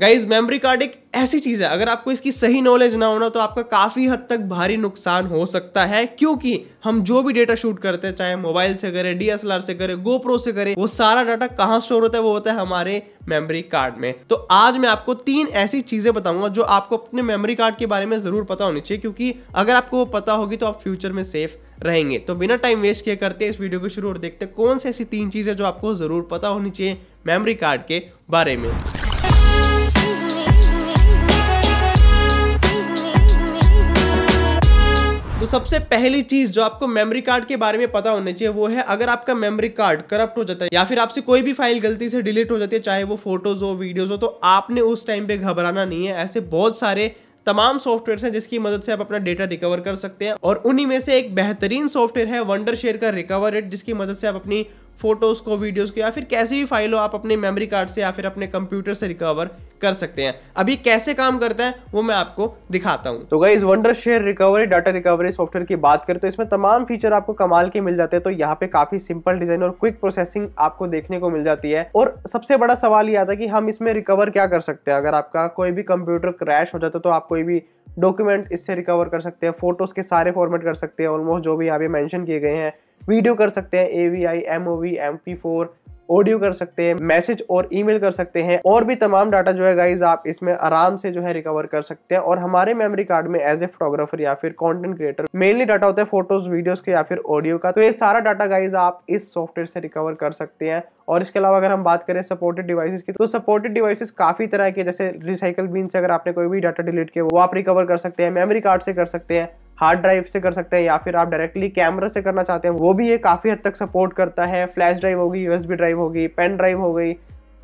guys memory card एक ऐसी चीज है अगर आपको इसकी सही नॉलेज ना होना तो आपका काफी हद तक भारी नुकसान हो सकता है क्योंकि हम जो भी डेटा शूट करते हैं चाहे मोबाइल से करें डीएसएलआर से करें गोप्रो से करें वो सारा डाटा कहाँ स्टोर होता है वो होता है हमारे मेमोरी कार्ड में तो आज मैं आपको तीन ऐसी चीजें बताऊंगा जो आपको अपने मेमोरी कार्ड के बारे में जरूर पता होनी चाहिए क्योंकि अगर आपको वो पता होगी तो आप फ्यूचर में सेफ रहेंगे तो बिना टाइम वेस्ट किए करते हैं इस वीडियो को शुरू और देखते हैं कौन सी ऐसी तीन चीजें जो आपको जरूर पता होनी चाहिए मेमोरी कार्ड के बारे में सबसे पहली चीज जो आपको मेमोरी कार्ड के बारे में पता होना चाहिए वो है अगर आपका मेमोरी कार्ड करप्ट हो जाता है या फिर आपसे कोई भी फाइल गलती से डिलीट हो जाती है चाहे वो फोटोज हो वीडियोज हो तो आपने उस टाइम पे घबराना नहीं है ऐसे बहुत सारे तमाम सॉफ्टवेयर हैं जिसकी मदद से आप अपना डेटा रिकवर कर सकते हैं और उन्हीं में से एक बेहतरीन सॉफ्टवेयर है वंडर शेयर का रिकवर रेट जिसकी मदद से आप अपनी फोटोज़ को वीडियोज़ को या फिर कैसी भी फाइल हो आप अपने मेमोरी कार्ड से या फिर अपने कंप्यूटर से रिकवर कर सकते हैं अभी कैसे काम करता है वो मैं आपको दिखाता हूँ तो guys Wondershare recovery data recovery software की बात करें तो इसमें तमाम फीचर आपको कमाल के मिल जाते हैं तो यहाँ पे काफी सिंपल डिजाइन और क्विक प्रोसेसिंग आपको देखने को मिल जाती है और सबसे बड़ा सवाल यह आता है कि हम इसमें रिकवर क्या कर सकते हैं अगर आपका कोई भी कंप्यूटर क्रैश हो जाता है तो आप कोई भी डॉक्यूमेंट इससे रिकवर कर सकते हैं फोटोज के सारे फॉर्मेट कर सकते हैं ऑलमोस्ट जो भी यहाँ पे मैंशन किए गए हैं वीडियो कर सकते हैं A V I M O V M P four audio कर सकते हैं मैसेज और ईमेल कर सकते हैं और भी तमाम डाटा जो है गाइज आप इसमें आराम से जो है रिकवर कर सकते हैं और हमारे मेमोरी कार्ड में एज ए फोटोग्राफर या फिर कंटेंट क्रिएटर मेनली डाटा होता है फोटोज वीडियोस के या फिर ऑडियो का तो ये सारा डाटा गाइज आप इस सॉफ्टवेयर से रिकवर कर सकते हैं और इसके अलावा अगर हम बात करें सपोर्टेड डिवाइसेस की तो सपोर्टेड डिवाइसेस काफी तरह के जैसे रिसाइकल बीन से अगर आपने कोई भी डाटा डिलीट किया वो आप रिकवर कर सकते हैं मेमोरी कार्ड से कर सकते हैं हार्ड ड्राइव से कर सकते हैं या फिर आप डायरेक्टली कैमरा से करना चाहते हैं वो भी ये काफ़ी हद तक सपोर्ट करता है फ्लैश ड्राइव होगी यू ड्राइव होगी पेन ड्राइव हो गई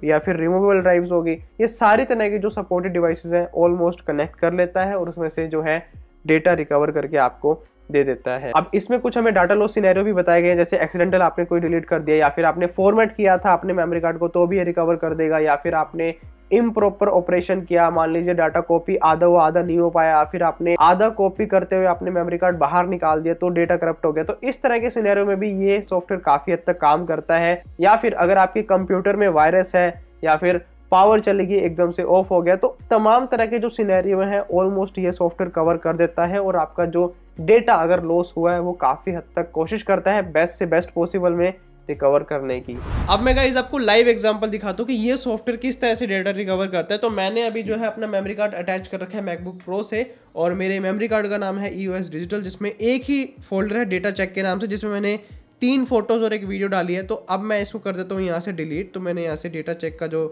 या फिर रिमूवेबल ड्राइव्स होगी ये सारी तरह की जो सपोर्टेड डिवाइसेज हैं ऑलमोस्ट कनेक्ट कर लेता है और उसमें से जो है डेटा रिकवर करके आपको दे देता है अब इसमें कुछ हमें डाटा लॉस सिनेरियो भी बताए गए हैं जैसे एक्सीडेंटल आपने कोई डिलीट कर दिया या फिर आपने फॉर्मेट किया था अपने मेमोरी कार्ड को तो भी ये रिकवर कर देगा या फिर आपने इम प्रॉपर ऑपरेशन किया मान लीजिए डाटा कॉपी आधा वो आधा नहीं हो पाया फिर आपने आधा कॉपी करते हुए आपने मेमोरी कार्ड बाहर निकाल दिया तो डेटा करप्ट हो गया तो इस तरह के सिनेरियो में भी ये सॉफ्टवेयर काफ़ी हद तक काम करता है या फिर अगर आपके कंप्यूटर में वायरस है या फिर पावर चली गई एकदम से ऑफ हो गया तो तमाम तरह के जो सिनेरियो हैं ऑलमोस्ट ये सॉफ्टवेयर कवर कर देता है और आपका जो डेटा अगर लॉस हुआ है वो काफ़ी हद तक कोशिश करता है बेस्ट से बेस्ट पॉसिबल में रिकवर करने की अब मैं गाइज आपको लाइव एग्जांपल दिखाता हूँ कि ये सॉफ्टवेयर किस तरह से डेटा रिकवर करता है तो मैंने अभी जो है अपना मेमोरी कार्ड अटैच कर रखा है मैकबुक प्रो से और मेरे मेमोरी कार्ड का नाम है ई e डिजिटल जिसमें एक ही फोल्डर है डेटा चेक के नाम से जिसमें मैंने तीन फोटोज़ और एक वीडियो डाली है तो अब मैं इसको कर देता हूँ यहाँ से डिलीट तो मैंने यहाँ से डेटा चेक का जो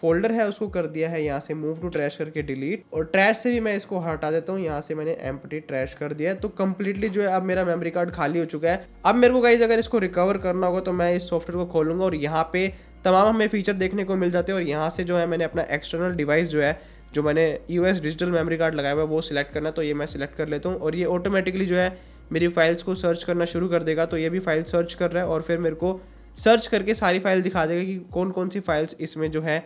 फोल्डर है उसको कर दिया है यहाँ से मूव टू ट्रैश करके डिलीट और ट्रैश से भी मैं इसको हटा देता हूँ यहाँ से मैंने एम्पटी ट्रैश कर दिया है तो कम्प्लीटली जो है अब मेरा मेमोरी कार्ड खाली हो चुका है अब मेरे को गाइज अगर इसको रिकवर करना होगा तो मैं इस सॉफ्टवेयर को खोलूंगा और यहाँ पे तमाम हमें फीचर देखने को मिल जाते हैं और यहाँ से जो है मैंने अपना एक्सटर्नल डिवाइस जो है जो मैंने यू डिजिटल मेमोरी कार्ड लगाया हुआ है वो सिलेक्ट करना तो ये मैं सिलेक्ट कर लेता हूँ और ये ऑटोमेटिकली जो है मेरी फाइल्स को सर्च करना शुरू कर देगा तो ये भी फाइल सर्च कर रहा है और फिर मेरे को सर्च करके सारी फाइल दिखा देगा कि कौन कौन सी फाइल्स इसमें जो है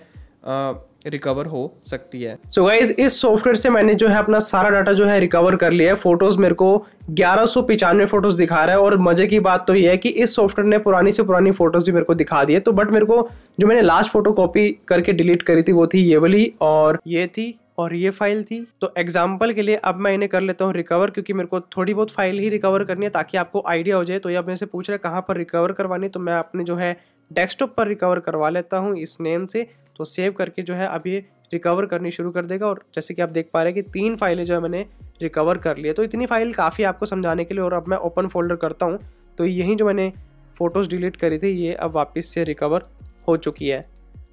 रिकवर हो सकती है सो so गाइज इस सॉफ्टवेयर से मैंने जो है अपना सारा डाटा जो है रिकवर कर लिया है फोटोज मेरे को ग्यारह सौ पिचानवे फोटोज दिखा रहा है और मजे की बात तो ये है कि इस सॉफ्टवेयर ने पुरानी से पुरानी फोटोज भी मेरे को दिखा दी है तो बट मेरे को जो मैंने लास्ट फोटो कॉपी करके डिलीट करी थी वो थी ये वाली और ये थी और ये फाइल थी तो एग्जाम्पल के लिए अब मैं इन्हें कर लेता हूँ रिकवर क्योंकि मेरे को थोड़ी बहुत फाइल ही रिकवर करनी है ताकि आपको आइडिया हो जाए तो ये अब मेरे से पूछ रहे कहाँ पर रिकवर करवानी तो मैं अपने जो है डेस्कटॉप पर रिकवर करवा लेता हूँ इस नेम से तो सेव करके जो है अब ये रिकवर करनी शुरू कर देगा और जैसे कि आप देख पा रहे हैं कि तीन फाइलें जो है मैंने रिकवर कर लिए तो इतनी फाइल काफ़ी आपको समझाने के लिए और अब मैं ओपन फोल्डर करता हूँ तो यही जो मैंने फ़ोटोज़ डिलीट करी थी ये अब वापस से रिकवर हो चुकी है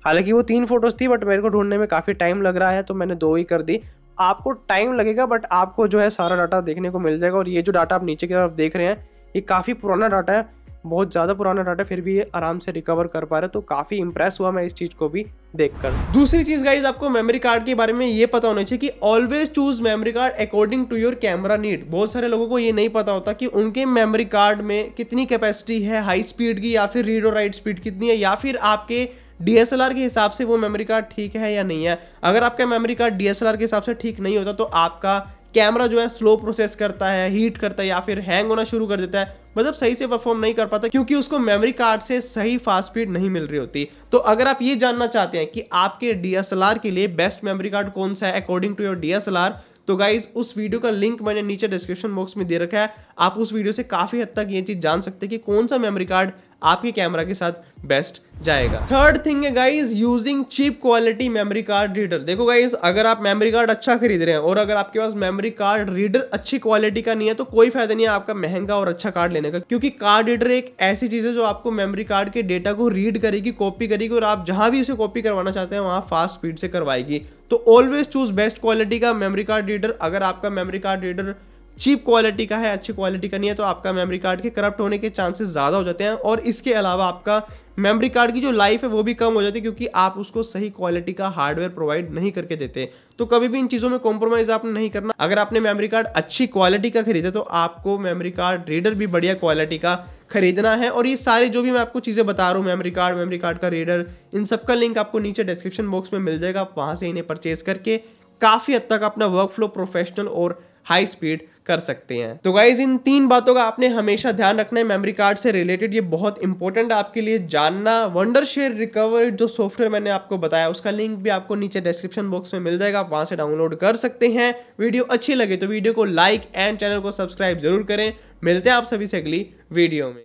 हालांकि वो तीन फ़ोटोज़ थी बट मेरे को ढूंढने में काफ़ी टाइम लग रहा है तो मैंने दो ही कर दी आपको टाइम लगेगा बट आपको जो है सारा डाटा देखने को मिल जाएगा और ये जो डाटा आप नीचे की तरफ देख रहे हैं ये काफ़ी पुराना डाटा है बहुत ज़्यादा पुराना डाटा फिर भी ये आराम से रिकवर कर पा रहे तो काफ़ी इंप्रेस हुआ मैं इस चीज़ को भी देखकर दूसरी चीज़ गाइज आपको मेमोरी कार्ड के बारे में ये पता होना चाहिए कि always choose memory card according to your camera need बहुत सारे लोगों को ये नहीं पता होता कि उनके मेमोरी कार्ड में कितनी कैपेसिटी है हाई स्पीड की या फिर रीड और राइट स्पीड कितनी है या फिर आपके डीएसएलआर के हिसाब से वो मेमोरी कार्ड ठीक है या नहीं है अगर आपका मेमोरी कार्ड डीएसएलआर के हिसाब से ठीक नहीं होता तो आपका कैमरा जो है स्लो प्रोसेस करता है हीट करता है या फिर हैंग होना शुरू कर देता है मतलब सही से परफॉर्म नहीं कर पाता क्योंकि उसको मेमोरी कार्ड से सही फास्ट स्पीड नहीं मिल रही होती तो अगर आप ये जानना चाहते हैं कि आपके डीएसएलआर के लिए बेस्ट मेमोरी कार्ड कौन सा है अकॉर्डिंग टू योर डीएसएलआर तो गाइज उस वीडियो का लिंक मैंने नीचे डिस्क्रिप्शन बॉक्स में दे रखा है आप उस वीडियो से काफी हद तक ये चीज जान सकते हैं कि कौन सा मेमोरी कार्ड आपके कैमरा के साथ बेस्ट जाएगा थर्ड थिंग है guys using cheap quality memory card reader देखो गाइज अगर आप मेमोरी कार्ड अच्छा खरीद रहे हैं और अगर आपके पास मेमोरी कार्ड रीडर अच्छी क्वालिटी का नहीं है तो कोई फायदा नहीं है आपका महंगा और अच्छा कार्ड लेने का क्योंकि कार्ड रीडर एक ऐसी चीज है जो आपको मेमोरी कार्ड के डेटा को रीड करेगी कॉपी करेगी और आप जहां भी उसे कॉपी करवाना चाहते हैं वहां फास्ट स्पीड से करवाएगी तो ऑलवेज चूज बेस्ट क्वालिटी का मेमोरी कार्ड रीडर अगर आपका memory card reader cheap quality का है अच्छी क्वालिटी का नहीं है तो आपका मेमोरी कार्ड के करप्ट होने के चांसेस ज़्यादा हो जाते हैं और इसके अलावा आपका मेमोरी कार्ड की जो लाइफ है वो भी कम हो जाती है क्योंकि आप उसको सही क्वालिटी का हार्डवेयर प्रोवाइड नहीं करके देते तो कभी भी इन चीज़ों में कॉम्प्रोमाइज़ आपने नहीं करना अगर आपने मेमोरी कार्ड अच्छी क्वालिटी का खरीदा तो आपको मेमोरी कार्ड रीडर भी बढ़िया क्वालिटी का खरीदना है और ये सारे जो भी मैं आपको चीज़ें बता रहा हूँ मेमोरी कार्ड मेमोरी कार्ड का रीडर इन सब का लिंक आपको नीचे डिस्क्रिप्शन बॉक्स में मिल जाएगा आप वहाँ से इन्हें परचेज करके काफ़ी हद तक अपना वर्क फ्लो प्रोफेशनल और हाई स्पीड कर सकते हैं तो गाइज इन तीन बातों का आपने हमेशा ध्यान रखना है मेमोरी कार्ड से रिलेटेड ये बहुत इंपॉर्टेंट आपके लिए जानना वंडर शेयर रिकवर जो सॉफ्टवेयर मैंने आपको बताया उसका लिंक भी आपको नीचे डिस्क्रिप्शन बॉक्स में मिल जाएगा आप वहां से डाउनलोड कर सकते हैं वीडियो अच्छी लगे तो वीडियो को लाइक एंड चैनल को सब्सक्राइब जरूर करें मिलते हैं आप सभी से अगली वीडियो में